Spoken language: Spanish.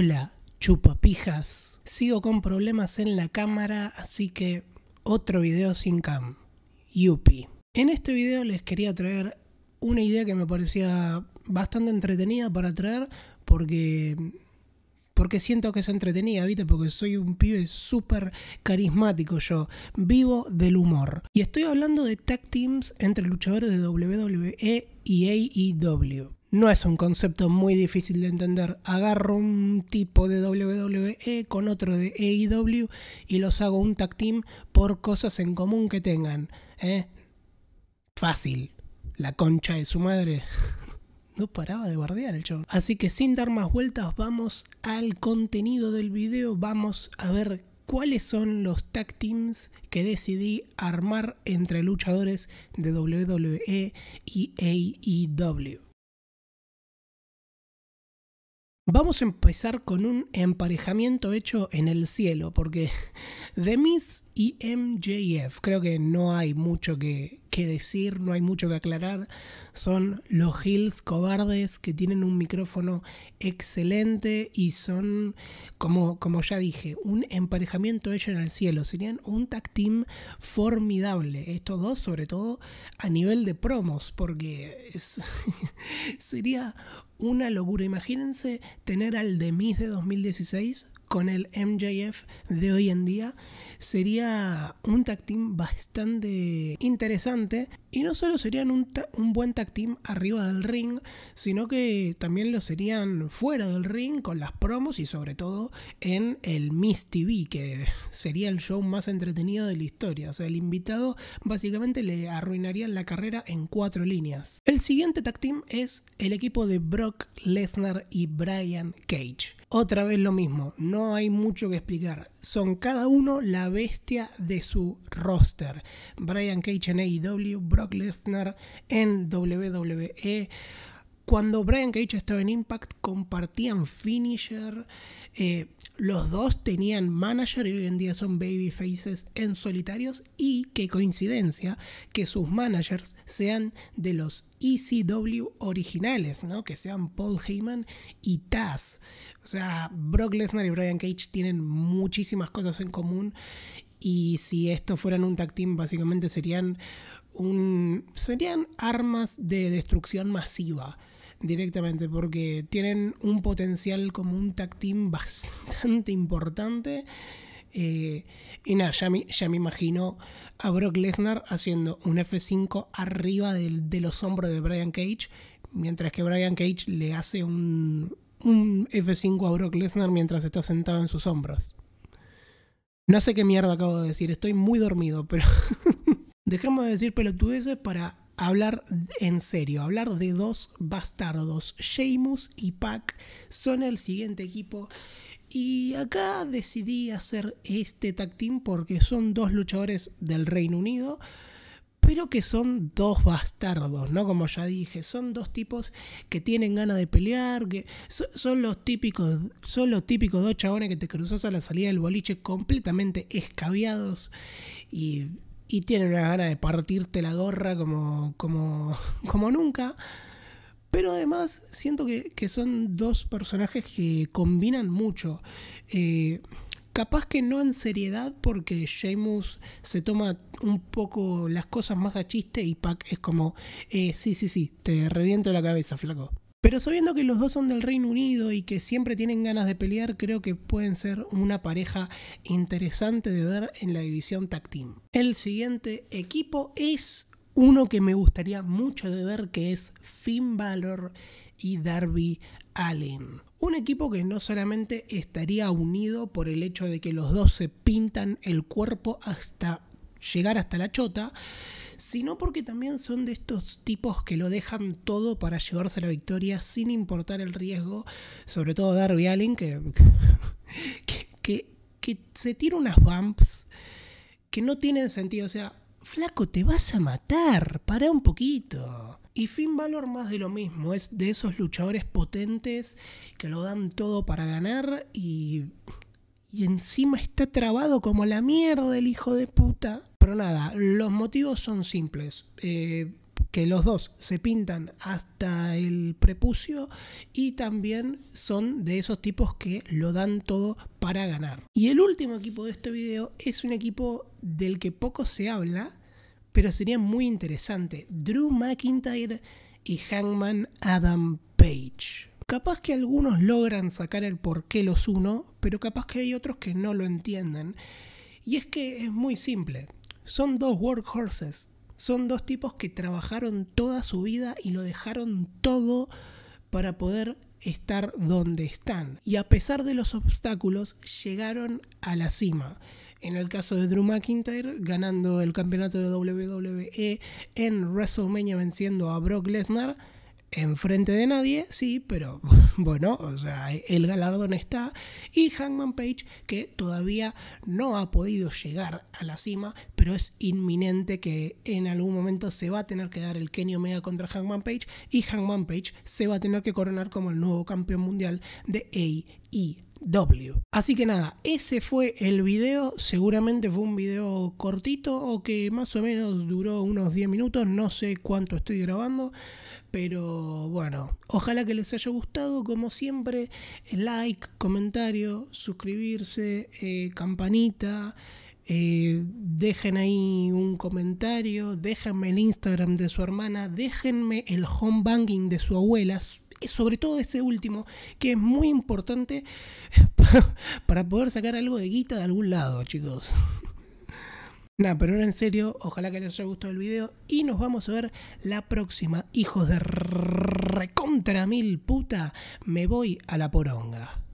Hola, chupapijas. Sigo con problemas en la cámara, así que otro video sin cam. Yupi. En este video les quería traer una idea que me parecía bastante entretenida para traer porque porque siento que es entretenida, ¿viste? Porque soy un pibe súper carismático yo, vivo del humor. Y estoy hablando de tag teams entre luchadores de WWE y AEW. No es un concepto muy difícil de entender. Agarro un tipo de WWE con otro de AEW y los hago un tag team por cosas en común que tengan. ¿eh? Fácil. La concha de su madre. no paraba de bardear el show. Así que sin dar más vueltas, vamos al contenido del video. Vamos a ver cuáles son los tag teams que decidí armar entre luchadores de WWE y AEW. Vamos a empezar con un emparejamiento hecho en el cielo, porque The Miss y MJF, creo que no hay mucho que, que decir, no hay mucho que aclarar. Son los Hills cobardes que tienen un micrófono excelente y son, como, como ya dije, un emparejamiento hecho en el cielo. Serían un tag team formidable. Estos dos, sobre todo a nivel de promos, porque sería una locura. Imagínense tener al Demis de 2016 con el MJF de hoy en día sería un tag team bastante interesante y no solo serían un, buen tag team arriba del ring, sino que también lo serían fuera del ring con las promos y sobre todo en el Miss TV, que sería el show más entretenido de la historia. O sea, el invitado básicamente le arruinaría la carrera en cuatro líneas. El siguiente tag team es el equipo de Brock Lesnar y Brian Cage. Otra vez lo mismo, no hay mucho que explicar. Son cada uno la bestia de su roster. Brian Cage en AEW, Brock Lesnar en WWE. Cuando Brian Cage estaba en Impact compartían finisher. Eh, los dos tenían manager y hoy en día son babyfaces en solitarios y qué coincidencia que sus managers sean de los ECW originales, ¿no? Que sean Paul Heyman y Taz. O sea, Brock Lesnar y Brian Cage tienen muchísimas cosas en común y si esto fueran un tag team básicamente serían un serían armas de destrucción masiva directamente porque tienen un potencial como un tag team bastante importante. Eh, y nada, ya me, imagino a Brock Lesnar haciendo un F5 arriba de, los hombros de Brian Cage, mientras que Brian Cage le hace un, un F5 a Brock Lesnar mientras está sentado en sus hombros. No sé qué mierda acabo de decir, estoy muy dormido, pero dejamos de decir pelotudeces para hablar en serio, hablar de dos bastardos. Sheamus y Pac son el siguiente equipo. Y acá decidí hacer este tag team porque son dos luchadores del Reino Unido, pero que son dos bastardos, ¿no? Como ya dije, son dos tipos que tienen ganas de pelear, que son los típicos, son los típicos dos chabones que te cruzas a la salida del boliche completamente escabeados y y tiene una gana de partirte la gorra como, como, como nunca. Pero además siento que, son dos personajes que combinan mucho. Eh, capaz que no en seriedad porque Seamus se toma un poco las cosas más a chiste y Pac es como, eh, sí, sí, sí, te reviento la cabeza, flaco. Pero sabiendo que los dos son del Reino Unido y que siempre tienen ganas de pelear, creo que pueden ser una pareja interesante de ver en la división tag team. El siguiente equipo es uno que me gustaría mucho de ver que es Finn Balor y Darby Allen. Un equipo que no solamente estaría unido por el hecho de que los dos se pintan el cuerpo hasta llegar hasta la chota, sino porque también son de estos tipos que lo dejan todo para llevarse la victoria sin importar el riesgo, sobre todo Darby Allin, que, que, se tira unas bumps que no tienen sentido, o sea, flaco, te vas a matar, para un poquito. Y Finn Balor más de lo mismo, es de esos luchadores potentes que lo dan todo para ganar y... Y encima está trabado como la mierda el hijo de puta nada, los motivos son simples. Eh, que los dos se pintan hasta el prepucio y también son de esos tipos que lo dan todo para ganar. Y el último equipo de este video es un equipo del que poco se habla, pero sería muy interesante. Drew McIntyre y Hangman Adam Page. Capaz que algunos logran sacar el por qué los uno, pero capaz que hay otros que no lo entiendan. Y es que es muy simple son dos workhorses, son dos tipos que trabajaron toda su vida y lo dejaron todo para poder estar donde están. Y a pesar de los obstáculos, llegaron a la cima. En el caso de Drew McIntyre, ganando el campeonato de WWE en WrestleMania venciendo a Brock Lesnar enfrente de nadie, sí, pero bueno, o sea, el galardón está. Y Hangman Page, que todavía no ha podido llegar a la cima, pero es inminente que en algún momento se va a tener que dar el Kenny Omega contra Hangman Page y Hangman Page se va a tener que coronar como el nuevo campeón mundial de AI. E. W. Así que nada, ese fue el video. Seguramente fue un video cortito o que más o menos duró unos 10 minutos. No sé cuánto estoy grabando. Pero bueno, ojalá que les haya gustado. Como siempre, like, comentario, suscribirse, eh, campanita. Eh, dejen ahí un comentario, déjenme el Instagram de su hermana, déjenme el home banking de su abuela, eh, sobre todo ese último, que es muy importante para, poder sacar algo de guita de algún lado, chicos. Nada, pero ahora en serio, ojalá que les haya gustado el video y nos vamos a ver la próxima. Hijos de recontra mil puta, me voy a la poronga.